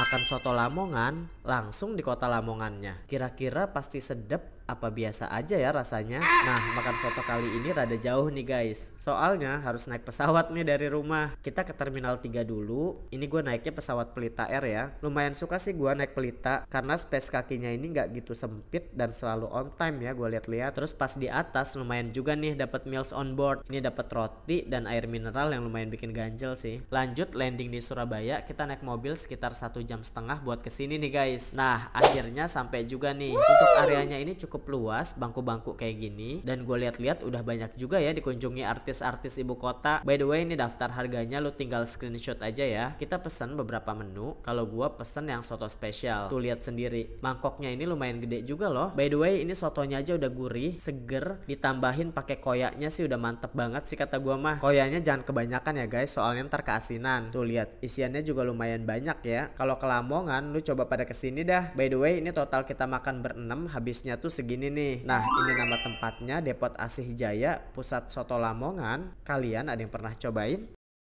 makan soto Lamongan langsung di kota Lamongannya. Kira-kira pasti sedep apa biasa aja ya rasanya? Nah, makan soto kali ini rada jauh nih guys. Soalnya harus naik pesawat nih dari rumah. Kita ke Terminal 3 dulu. Ini gue naiknya pesawat Pelita Air ya. Lumayan suka sih gue naik Pelita karena space kakinya ini nggak gitu sempit dan selalu on time ya gue lihat-lihat. Terus pas di atas lumayan juga nih dapat meals on board. Ini dapat roti dan air mineral yang lumayan bikin ganjel sih. Lanjut landing di Surabaya, kita naik mobil sekitar satu jam setengah buat kesini nih guys Nah akhirnya sampai juga nih Untuk areanya ini cukup luas Bangku-bangku kayak gini Dan gue lihat-lihat udah banyak juga ya dikunjungi artis-artis ibu kota By the way ini daftar harganya lu tinggal screenshot aja ya Kita pesen beberapa menu Kalau gue pesen yang soto spesial Tuh lihat sendiri Mangkoknya ini lumayan gede juga loh By the way ini sotonya aja udah gurih Seger Ditambahin pakai koyaknya sih udah mantep banget sih kata gue mah Koyaknya jangan kebanyakan ya guys Soalnya ntar keasinan Tuh lihat isiannya juga lumayan banyak ya Kalau ke Lamongan lu coba pada kesini dah. By the way ini total kita makan berenam habisnya tuh segini nih. Nah ini nama tempatnya Depot Asih Jaya Pusat Soto Lamongan. Kalian ada yang pernah cobain?